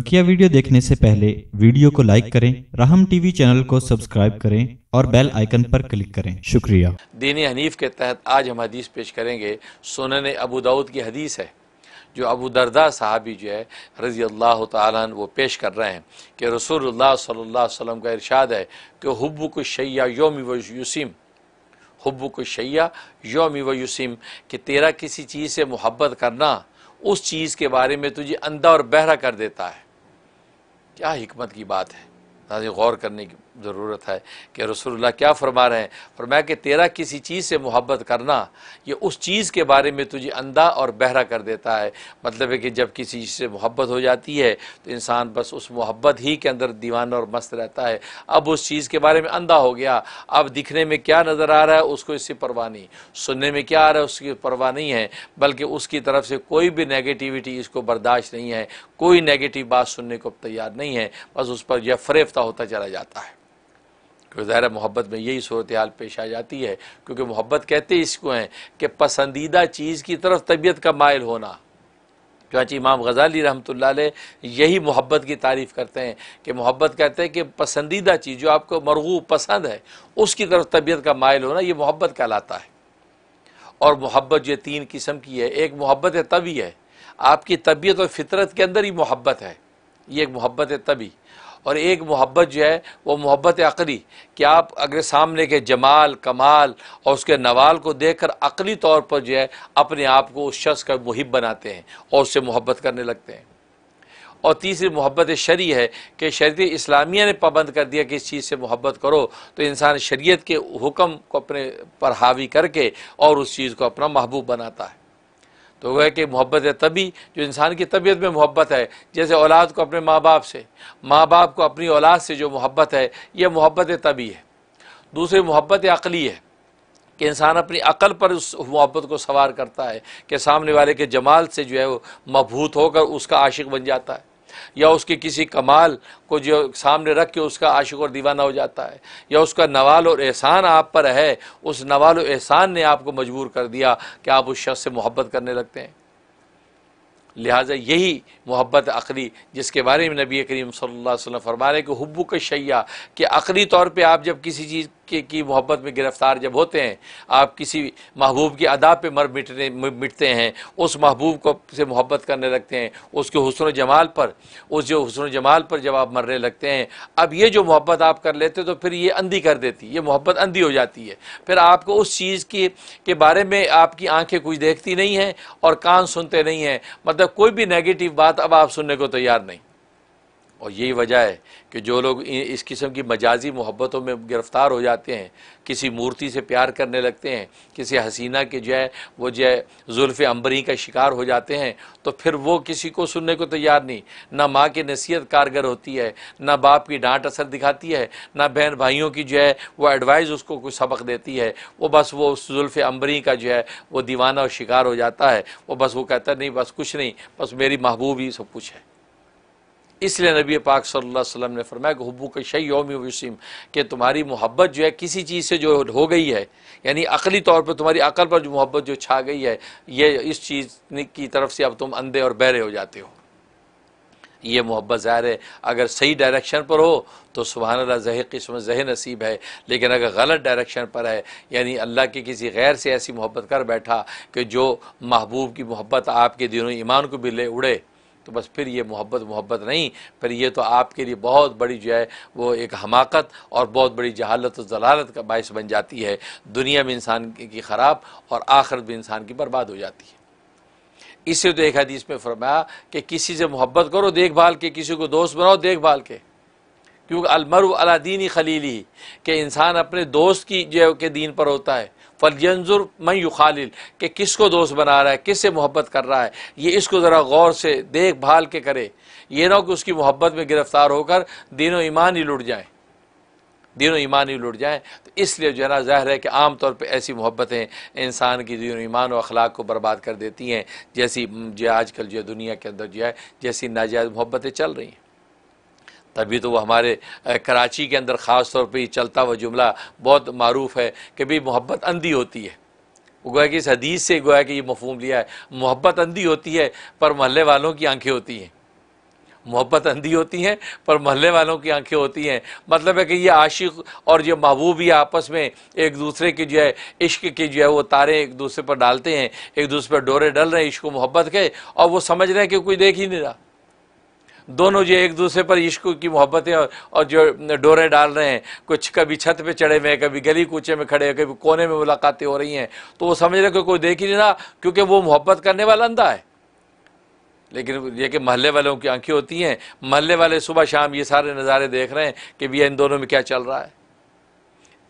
बकिया वीडियो देखने से पहले वीडियो को लाइक करें राहम टीवी चैनल को सब्सक्राइब करें और बेल आइकन पर क्लिक करें शुक्रिया दीन हनीफ के तहत आज हम हदीस पेश करेंगे सुनन अबू दाऊद की हदीस है जो अबू दरदा साहबी जो है रज़ी अल्लाह तन वो पेश कर रहे हैं कि रसूलुल्लाह सल्लल्लाहु का इरशाद है कि हब्ब को शैया योम व यूसिम हब्ब को शैया योम व यूसिम कि तेरा किसी चीज़ से मोहब्बत करना उस चीज़ के बारे में तुझे अंधा और बहरा कर देता है क्या हमत की बात है गौर करने की ज़रूरत है कि रसोल्ला क्या फरमा रहे हैं फरमाया कि तेरा किसी चीज़ से मुहबत करना ये उस चीज़ के बारे में तुझे अंधा और बहरा कर देता है मतलब है कि जब किसी चीज़ से मुहबत हो जाती है तो इंसान बस उस मोहब्बत ही के अंदर दीवाना और मस्त रहता है अब उस चीज़ के बारे में अंधा हो गया अब दिखने में क्या नज़र आ रहा है उसको इससे परवाह नहीं सुनने में क्या आ रहा है उसकी परवाह नहीं है बल्कि उसकी तरफ से कोई भी नेगेटिविटी इसको बर्दाश्त नहीं है कोई नेगेटिव बात सुनने को तैयार नहीं है बस उस पर यह फरेफ्ता होता चला जाता है क्योंकि ज़ाहिर मोहब्बत में यही सूरत हाल पेश आ जाती है क्योंकि मोहब्बत कहते इसको हैं कि पसंदीदा चीज़ की तरफ तबीयत का मायल होना चाची इमाम गजाली रहमत यही मोहब्बत की तारीफ़ करते हैं कि मोहब्बत कहते हैं कि पसंदीदा चीज़ जो आपको मरगू पसंद है उसकी तरफ तबीयत का मायल होना ये मोहब्बत कहलाता है और मोहब्बत जो तीन किस्म की है एक मोहब्बत तभी है आपकी तबीयत और फितरत के अंदर ही मोहब्बत है ये एक मोहब्बत तभी और एक मोहब्बत जो है वो मोहब्बत अकली कि आप अगर सामने के जमाल कमाल और उसके नवाल को देख कर अकली तौर पर जो है अपने आप को उस शख्स का मुहिब बनाते हैं और उससे मोहब्बत करने लगते हैं और तीसरी मोहब्बत शरी है कि शरीत इस्लामिया ने पाबंद कर दिया कि इस चीज़ से मोहब्बत करो तो इंसान शरीयत के हुक्म को अपने पर हावी करके और उस चीज़ को अपना महबूब बनाता है तो वह कि मोहब्बत है तभी जो इंसान की तबीयत में मोहब्बत है जैसे औलाद को अपने माँ बाप से माँ बाप को अपनी औलाद से जो मोहब्बत है यह मोहब्बत तभी है दूसरी मोहब्बत अकली है कि इंसान अपनी अकल पर उस मोहब्बत को सवार करता है कि सामने वाले के जमाल से जो है वो मबूत होकर उसका आशिक बन जाता है या उसके किसी कमाल को जो सामने रख के उसका आशिक और दीवाना हो जाता है या उसका नवाल और एहसान आप पर है उस नवाल और एहसान ने आपको मजबूर कर दिया कि आप उस शख्स से मोहब्बत करने लगते हैं लिहाजा यही मोहब्बत अकली जिसके बारे में नबी करीम सल्लल्लाहु अलैहि वसल्लम फरमा रहे कि हब्बू का शैया कि अकली तौर पे आप जब किसी चीज़ के की मोहब्बत में गिरफ्तार जब होते हैं आप किसी महबूब की अदा पे मर मिटने मिटते हैं उस महबूब को से मोहब्बत करने लगते हैं उसके हसन जमाल पर उस जो हसन जमाल पर जब आप मरने लगते हैं अब ये जो मोहब्बत आप कर लेते तो फिर ये अंधी कर देती ये मोहब्बत अंधी हो जाती है फिर आपको उस चीज़ की के बारे में आपकी आंखें कुछ देखती नहीं हैं और कान सुनते नहीं हैं मतलब कोई भी नेगेटिव बात अब आप सुनने को तैयार नहीं और यही वजह है कि जो लोग इस किस्म की मजाजी मोहब्बतों में गिरफ़्तार हो जाते हैं किसी मूर्ति से प्यार करने लगते हैं किसी हसीना के जो है वो जो है जुल्फ़ अम्बरी का शिकार हो जाते हैं तो फिर वो किसी को सुनने को तैयार नहीं ना माँ की नसीहत कारगर होती है ना बाप की डांट असर दिखाती है ना बहन भाइयों की जो है वो एडवाइस उसको कुछ सबक देती है वो बस वो उस जुल्फ़ अम्बरी का जो है वो दीवाना और शिकार हो जाता है वो बस वो कहता नहीं बस कुछ नहीं बस मेरी महबूब ही सब कुछ है इसलिए नबी पाक सल्लल्लाहु अलैहि वसल्लम ने फरमाया कि हब्बू के शई योम वसीम कि तुम्हारी मोहब्बत जो है किसी चीज़ से जो हो गई है यानी अकली तौर पर तुम्हारी अकल पर जो मोहब्बत जो छा गई है ये इस चीज़ की तरफ से अब तुम अंधे और बहरे हो जाते हो ये मोहब्बत ज़ाहिर है अगर सही डायरेक्शन पर हो तो सुबहानल्ला जह किस्म जह नसीब है लेकिन अगर गलत डायरेक्शन पर है यानी अल्लाह के किसी गैर से ऐसी मोहब्बत कर बैठा कि जो महबूब की मोहब्बत आपके दिनों ईमान को भी ले उड़े तो बस फिर ये मोहब्बत मोहब्बत नहीं फिर ये तो आपके लिए बहुत बड़ी जो है वो एक हमाकत और बहुत बड़ी जहालत और जलालत का बायस बन जाती है दुनिया में इंसान की ख़राब और आखिरत भी इंसान की बर्बाद हो जाती है इससे तो एक हदीस में फरमाया कि किसी से मोहब्बत करो देखभाल के किसी को दोस्त बनाओ देखभाल के क्योंकि अलमर अला खलील खलीली कि इंसान अपने दोस्त की जो के दीन पर होता है फल मैं यू खालिल कि किस को दोस्त बना रहा है किस से मोहब्बत कर रहा है ये इसको ज़रा गौर से देख भाल के करे ये ना कि उसकी मोहब्बत में गिरफ़्तार होकर दिनो ईमान ही लुट जाए दिनों ईमान ही लुट जाएँ तो इसलिए जो है ना ज़ाहिर है कि आम तौर पर ऐसी मोहब्बतें इंसान की दीन ईमान और अखलाक को बर्बाद कर देती हैं जैसी जो आजकल जो दुनिया के अंदर जो है जैसी नाजायज़ मोहब्बतें चल रही हैं तभी तो वो हमारे कराची के अंदर ख़ास तौर पर ये चलता हुआ जुमला बहुत मरूफ है कि भाई मोहब्बत अंधी होती है वो गोया कि इस हदीस से गोया कि ये मफहम लिया है मोहब्बत अंधी होती है पर महल्ले वालों की आंखें होती हैं मोहब्बत अंधी होती हैं पर महल्ले वालों की आंखें होती हैं मतलब है कि ये आशिक और ये महबूब ये आपस में एक दूसरे के जो है इश्क के जो है वो तारे एक दूसरे पर डालते हैं एक दूसरे पर डोरे डल रहे हैं इश्क मोहब्बत के और वो समझ रहे हैं कि कोई देख ही नहीं रहा दोनों जो एक दूसरे पर इश्क की मोहब्बतें और, और जो डोरे डाल रहे हैं कुछ कभी छत पे चढ़े हुए हैं कभी गली कूचे में खड़े हैं कभी कोने में मुलाकातें हो रही हैं तो वो समझ रहे कि कोई देख ही नहीं रहा क्योंकि वो मोहब्बत करने वाला अंधा है लेकिन ये कि महल्ले वालों की आंखें होती हैं महल्ले वाले सुबह शाम ये सारे नज़ारे देख रहे हैं कि भैया इन दोनों में क्या चल रहा है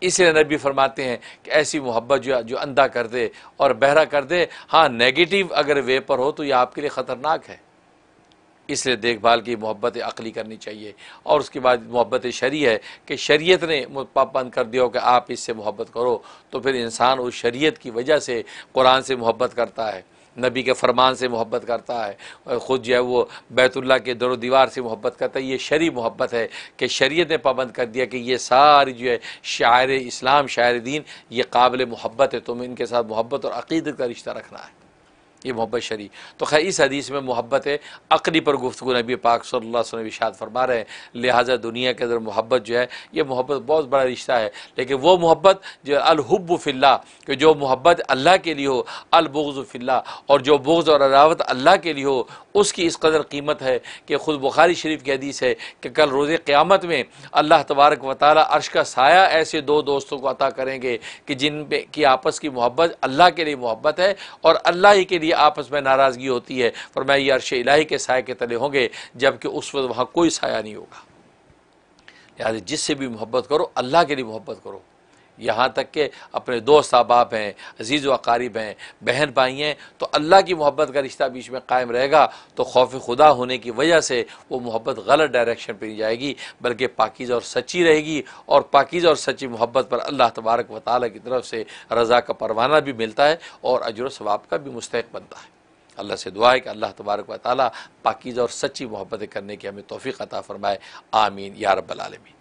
इसलिए नबी फरमाते हैं कि ऐसी मोहब्बत जो जो अंधा कर दे और बहरा कर दे हाँ नेगेटिव अगर वे पर हो तो ये आपके लिए ख़तरनाक है इसलिए देखभाल की मोहब्बत अकली करनी चाहिए और उसके बाद मोहब्बत शरी है कि शरीयत ने पाबंद कर दिया कि आप इससे मोहब्बत करो तो फिर इंसान उस शरीयत की वजह से कुरान से मोहब्बत करता है नबी के फरमान से मोहब्बत करता है ख़ुद जो है वो बैतुल्ला के दर दीवार से मोहब्बत करता है ये शरी मोहब्बत है कि शरीयत ने पाबंद कर दिया कि ये सारी जो है शायर इस्लाम शायर दीन ये काबिल मोहब्बत है तुम तो इनके साथ मोहब्बत और अकीदत का रिश्ता रखना है ये मोहब्बत शरी तो खैर इस हदीस में मोहब्बत अकली पर गुफ्तु नबी पाक सल्ला वसम फरमा रहे हैं लिहाजा दुनिया के अंदर मोहब्बत जो है ये मोहब्बत बहुत बड़ा रिश्ता है लेकिन वो मोहब्बत जो अलहब फ़िल्ला कि जो मोहब्बत अल्लाह के लिए हो अलबुग्ज़ फ़िल्ला और जो बुग्ज़ और अलावत अल्लाह के लिए हो उसकी इस कदर कीमत है कि ख़ुद बुखारी शरीफ की हदीस है कि कल रोज़ क़्यामत में अल्लाह तबारक व ताली अर्श का साया ऐसे दो दोस्तों को अता करेंगे कि जिन पे की आपस की मोहब्बत अल्लाह के लिए मोहब्बत है और अल्लाह ही के लिए आपस में नाराज़गी होती है मैं ये अरश इलाही के साय के तले होंगे जबकि उस वक्त वहाँ कोई साया नहीं होगा लिहाजा जिससे भी मोहब्बत करो अल्लाह के लिए मोहब्बत करो यहाँ तक के अपने दोस्त अहबाब हैं अजीज़ वकारीब हैं बहन भाई हैं तो अल्लाह की मोहब्बत का रिश्ता बीच में कायम रहेगा तो खौफ खुदा होने की वजह से वो मोहब्बत गलत डायरेक्शन पर नहीं जाएगी बल्कि पाकिज़ और सच्ची रहेगी और पाकिज़ और सच्ची मोहब्बत पर अल्लाह तबारक व ताल की तरफ से रज़ा का परवाना भी मिलता है और अजर वाब का भी मुस्तक बनता है अल्लाह से दुआ है कि अल्लाह तबारक व ताली पाकिज़ और सच्ची मोहब्बत करने की हमें तोफ़ी अता फ़रमाए आमीन या रबालमी